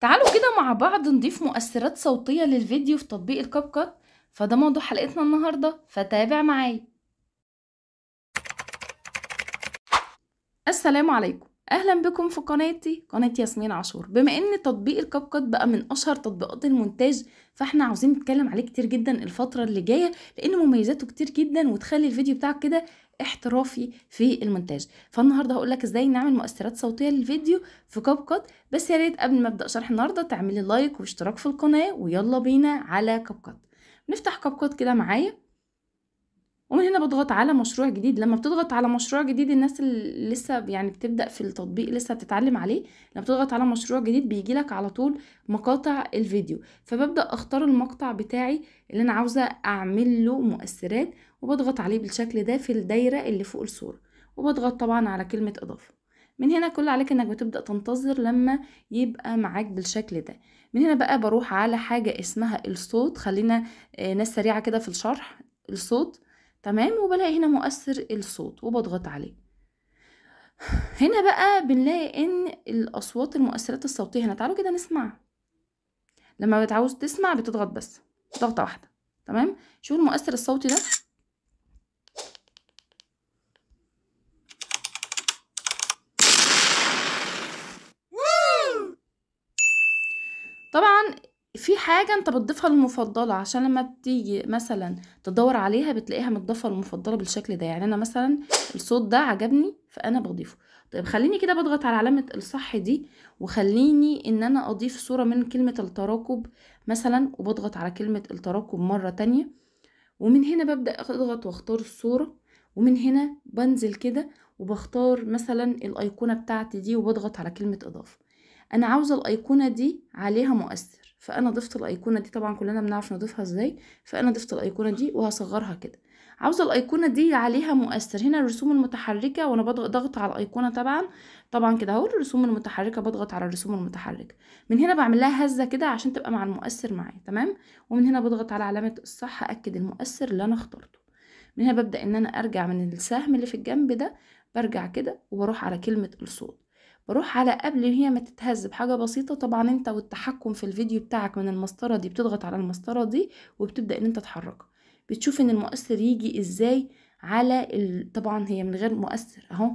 تعالوا كده مع بعض نضيف مؤثرات صوتية للفيديو في تطبيق الكاب كات فده موضوع حلقتنا النهاردة فتابع معايا السلام عليكم اهلا بكم في قناتي قناه ياسمين عاشور بما ان تطبيق الكاب كات بقى من اشهر تطبيقات المونتاج فاحنا عاوزين نتكلم عليه كتير جدا الفتره اللي جايه لان مميزاته كتير جدا وتخلي الفيديو بتاعك كده احترافي في المونتاج فالنهارده هقول لك ازاي نعمل مؤثرات صوتيه للفيديو في كاب كات بس يا ريت قبل ما ابدا شرح النهارده تعملي لايك واشتراك في القناه ويلا بينا على كاب كات نفتح كاب كات كده معايا ومن هنا بضغط على مشروع جديد لما بتضغط على مشروع جديد الناس اللي لسه يعني بتبدا في التطبيق لسه بتتعلم عليه لما بتضغط على مشروع جديد بيجي لك على طول مقاطع الفيديو فببدا اختار المقطع بتاعي اللي انا عاوزه اعمل له مؤثرات وبضغط عليه بالشكل ده في الدايره اللي فوق الصوره وبضغط طبعا على كلمه اضافه من هنا كل عليك انك بتبدا تنتظر لما يبقى معاك بالشكل ده من هنا بقى بروح على حاجه اسمها الصوت خلينا آه، ناس سريعه كده في الشرح الصوت تمام وبلاقي هنا مؤثر الصوت وبضغط عليه هنا بقى بنلاقي ان الاصوات المؤثرات الصوتيه هنا تعالوا كده نسمع لما بتعاوز تسمع بتضغط بس ضغطه واحده تمام شوف المؤثر الصوتي ده طبعا في حاجة انت بتضيفها المفضلة عشان لما بتيجي مثلا تدور عليها بتلاقيها متضافة المفضلة بالشكل ده يعني انا مثلا الصوت ده عجبني فانا بضيفه طيب خليني كده بضغط على علامة الصح دي وخليني ان انا اضيف صورة من كلمة التراكب مثلا وبضغط على كلمة التراكب مرة تانية ومن هنا ببدأ اضغط واختار الصورة ومن هنا بنزل كده وبختار مثلا الايقونة بتاعتي دي وبضغط على كلمة اضافة انا عاوزة الايقونة دي عليها مؤثر فانا ضفت الايقونه دي طبعا كلنا بنعرف نضيفها ازاي فانا ضفت الايقونه دي وهصغرها كده عاوزه الايقونه دي عليها مؤثر هنا الرسوم المتحركه وانا بضغط على الايقونه طبعا طبعا كده اهو الرسوم المتحركه بضغط على الرسوم المتحركه من هنا بعمل لها هزه كده عشان تبقى مع المؤثر معايا تمام ومن هنا بضغط على علامه الصح اكد المؤثر اللي انا اخترته من هنا ببدا ان انا ارجع من السهم اللي في الجنب ده برجع كده وبروح على كلمه الصوت بروح على قبل هي ما تتهز بحاجة بسيطة طبعا انت والتحكم في الفيديو بتاعك من المسطرة دي بتضغط على المسطرة دي وبتبدأ ان انت تحركها بتشوف ان المؤثر يجي ازاي على ال... طبعا هي من غير مؤثر اهو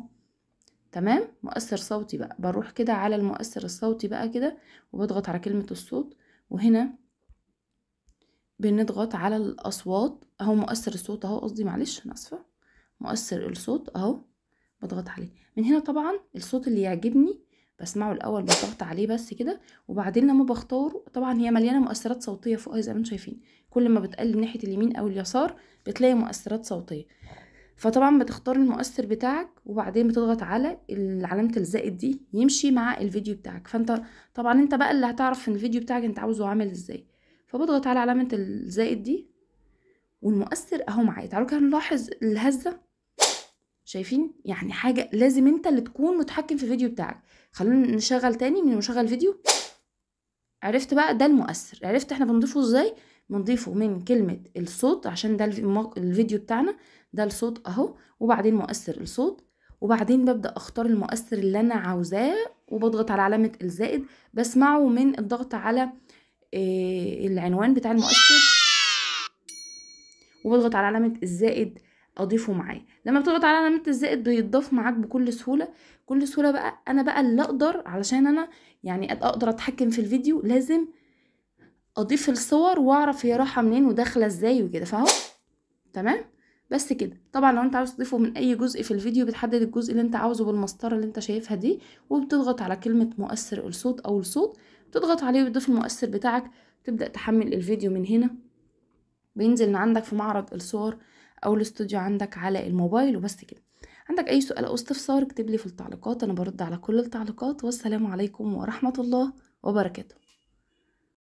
تمام مؤثر صوتي بقى بروح كده على المؤثر الصوتي بقى كده وبضغط على كلمة الصوت وهنا بنضغط على الاصوات اهو مؤثر الصوت اهو قصدي معلش انا اسفه مؤثر الصوت اهو بضغط عليه من هنا طبعا الصوت اللي يعجبني بسمعه الاول بضغط عليه بس كده وبعدين لما بختاره طبعا هي مليانه مؤثرات صوتيه فوقها زي ما انتم شايفين كل ما بتقلب ناحيه اليمين او اليسار بتلاقي مؤثرات صوتيه فطبعا بتختار المؤثر بتاعك وبعدين بتضغط على علامه الزائد دي يمشي مع الفيديو بتاعك فانت طبعا انت بقى اللي هتعرف ان الفيديو بتاعك انت عاوزه عامل ازاي فبضغط على علامه الزائد دي والمؤثر اهو معايا تعالوا كده نلاحظ الهزه شايفين يعني حاجه لازم انت اللي تكون متحكم في الفيديو بتاعك خلونا نشغل تاني من مشغل فيديو عرفت بقى ده المؤثر عرفت احنا بنضيفه ازاي بنضيفه من كلمه الصوت عشان ده الفيديو بتاعنا ده الصوت اهو وبعدين مؤثر الصوت وبعدين ببدا اختار المؤثر اللي انا عاوزاه وبضغط على علامه الزائد بسمعه من الضغط على آه، العنوان بتاع المؤثر وبضغط على علامه الزائد اضيفه معايا لما بتضغط على علامه الزائد بيتضاف معاك بكل سهوله كل سهوله بقى انا بقى اللي اقدر علشان انا يعني اقدر اتحكم في الفيديو لازم اضيف الصور واعرف هي رايحه منين وداخله ازاي وكده فاهو تمام بس كده طبعا لو انت عاوز تضيفه من اي جزء في الفيديو بتحدد الجزء اللي انت عاوزه بالمسطره اللي انت شايفها دي وبتضغط على كلمه مؤثر الصوت او الصوت بتضغط عليه وتضيف المؤثر بتاعك تبدا تحمل الفيديو من هنا بينزل من عندك في معرض الصور او الاستوديو عندك على الموبايل وبس كده عندك اي سؤال او استفسار اكتب لي في التعليقات انا برد على كل التعليقات والسلام عليكم ورحمه الله وبركاته